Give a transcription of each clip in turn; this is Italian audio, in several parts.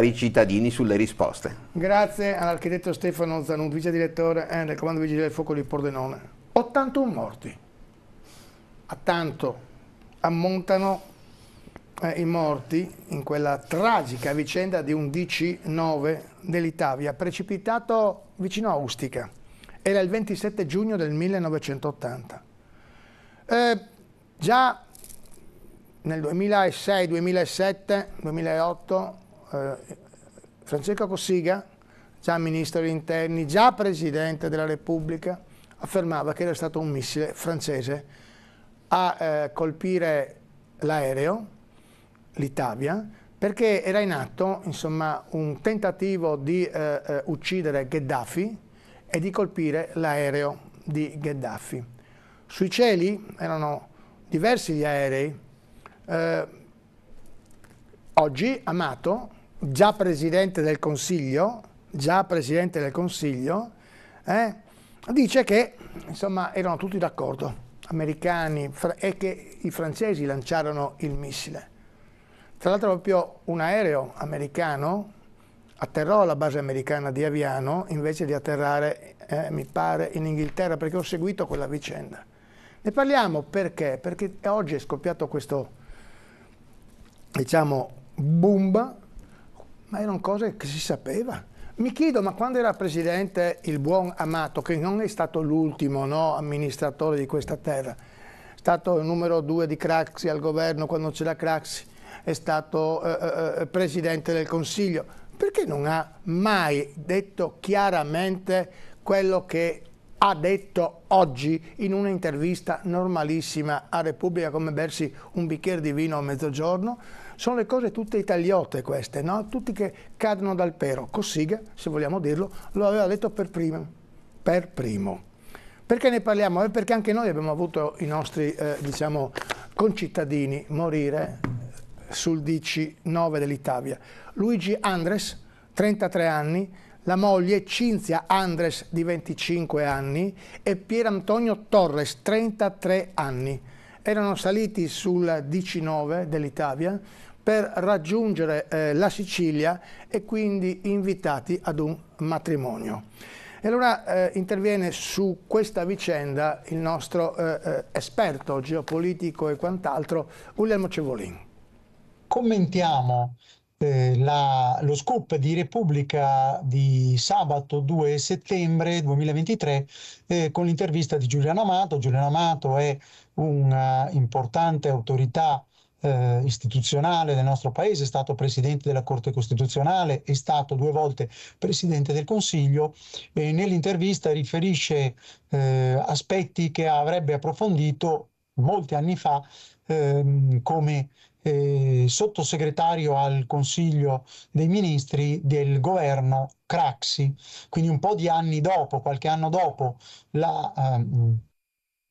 informare i cittadini sulle risposte. Grazie all'architetto Stefano Zanun, vice direttore eh, del Comando Vigile del Fuoco di Pordenone. 81 morti. A tanto ammontano eh, i morti in quella tragica vicenda di un DC-9 dell'Italia, precipitato vicino a Ustica. Era il 27 giugno del 1980. Eh, già nel 2006, 2007, 2008 eh, Francesco Cossiga, già ministro degli interni, già presidente della Repubblica, affermava che era stato un missile francese a eh, colpire l'aereo, l'Italia, perché era in atto insomma, un tentativo di eh, eh, uccidere Gheddafi e di colpire l'aereo di Gheddafi. Sui cieli erano diversi gli aerei. Eh, oggi Amato già presidente del Consiglio, già presidente del Consiglio, eh, dice che insomma, erano tutti d'accordo, americani, e che i francesi lanciarono il missile. Tra l'altro proprio un aereo americano atterrò alla base americana di Aviano invece di atterrare, eh, mi pare, in Inghilterra, perché ho seguito quella vicenda. Ne parliamo perché? Perché oggi è scoppiato questo, diciamo, boom ma erano cose che si sapeva. Mi chiedo, ma quando era presidente il buon Amato, che non è stato l'ultimo no, amministratore di questa terra, è stato il numero due di Craxi al governo quando c'era Craxi, è stato eh, eh, eh presidente del Consiglio, perché non ha mai detto chiaramente quello che ha detto oggi in un'intervista normalissima a Repubblica come bersi un bicchiere di vino a mezzogiorno? Sono le cose tutte italiote queste, no? tutti che cadono dal pero. Cossiga, se vogliamo dirlo, lo aveva detto per primo. Per primo. Perché ne parliamo? Eh, perché anche noi abbiamo avuto i nostri eh, diciamo, concittadini morire sul DC9 dell'Italia. Luigi Andres, 33 anni, la moglie Cinzia Andres di 25 anni e Pier Antonio Torres, 33 anni. Erano saliti sul DC9 dell'Italia, per raggiungere eh, la Sicilia e quindi invitati ad un matrimonio. E allora eh, interviene su questa vicenda il nostro eh, eh esperto geopolitico e quant'altro, Guglielmo Cevolin. Commentiamo eh, la, lo scoop di Repubblica di sabato 2 settembre 2023 eh, con l'intervista di Giuliano Amato. Giuliano Amato è un'importante autorità eh, istituzionale del nostro paese, è stato presidente della Corte Costituzionale, è stato due volte presidente del Consiglio e nell'intervista riferisce eh, aspetti che avrebbe approfondito molti anni fa ehm, come eh, sottosegretario al Consiglio dei Ministri del governo Craxi, quindi un po' di anni dopo, qualche anno dopo la... Ehm,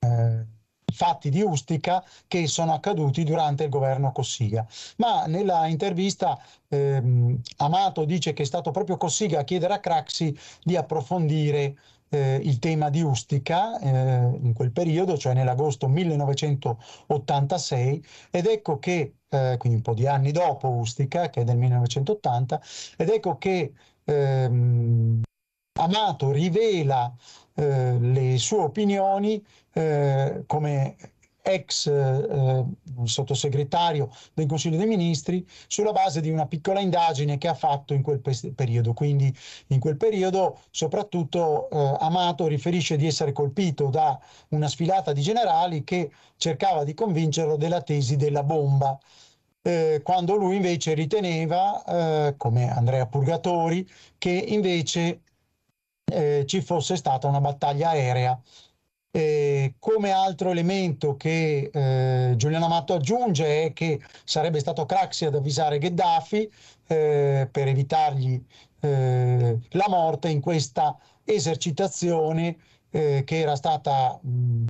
eh, fatti di Ustica che sono accaduti durante il governo Cossiga. Ma nella intervista ehm, Amato dice che è stato proprio Cossiga a chiedere a Craxi di approfondire eh, il tema di Ustica eh, in quel periodo, cioè nell'agosto 1986, ed ecco che, eh, quindi un po' di anni dopo Ustica, che è del 1980, ed ecco che ehm, Amato rivela eh, le sue opinioni eh, come ex eh, eh, sottosegretario del Consiglio dei Ministri sulla base di una piccola indagine che ha fatto in quel pe- periodo. Quindi in quel periodo soprattutto eh, Amato riferisce di essere colpito da una sfilata di generali che cercava di convincerlo della tesi della bomba. Eh, quando lui invece riteneva, eh, come Andrea Purgatori, che invece eh, ci fosse stata una battaglia aerea. E come altro elemento che eh, Giuliano Amato aggiunge è che sarebbe stato Craxi ad avvisare Gheddafi eh, per evitargli eh, la morte in questa esercitazione eh, che era stata mh,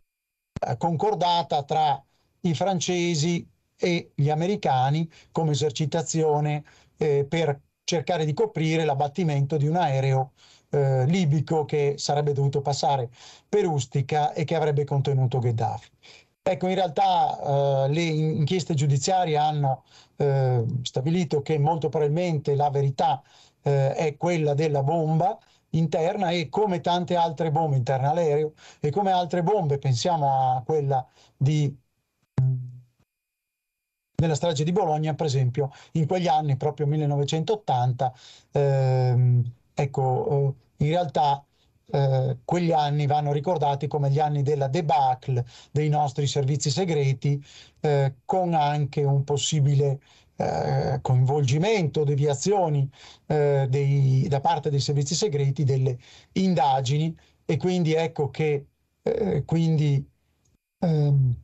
concordata tra i francesi e gli americani come esercitazione eh, per cercare di coprire l'abbattimento di un aereo eh, libico che sarebbe dovuto passare per Ustica e che avrebbe contenuto Gheddafi. Ecco, in realtà eh, le inchieste giudiziarie hanno eh, stabilito che molto probabilmente la verità eh, è quella della bomba, interna e come tante altre bombe interne all'aereo e come altre bombe, pensiamo a quella di della strage di Bologna, per esempio, in quegli anni, proprio 1980, ehm, ecco, eh, in realtà eh, quegli anni vanno ricordati come gli anni della debacle dei nostri servizi segreti, eh, con anche un possibile eh, coinvolgimento, deviazioni eh, dei, da parte dei servizi segreti delle indagini e quindi ecco che quindi, ehm,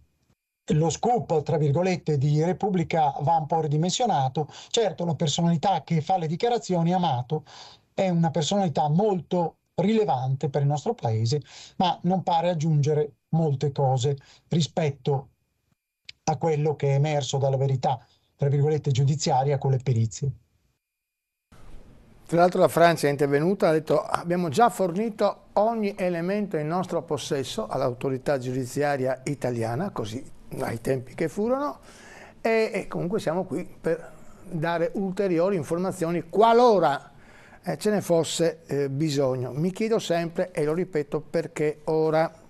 lo scoop, tra virgolette, di Repubblica va un po' ridimensionato. Certo, la personalità che fa le dichiarazioni, Amato, è una personalità molto rilevante per il nostro paese, ma non pare aggiungere molte cose rispetto a quello che è emerso dalla verità, tra virgolette, giudiziaria con le perizie. Tra l'altro la Francia è intervenuta, ha detto abbiamo già fornito ogni elemento in nostro possesso all'autorità giudiziaria italiana, così ai tempi che furono e, e comunque siamo qui per dare ulteriori informazioni qualora eh, ce ne fosse eh, bisogno. Mi chiedo sempre e lo ripeto perché ora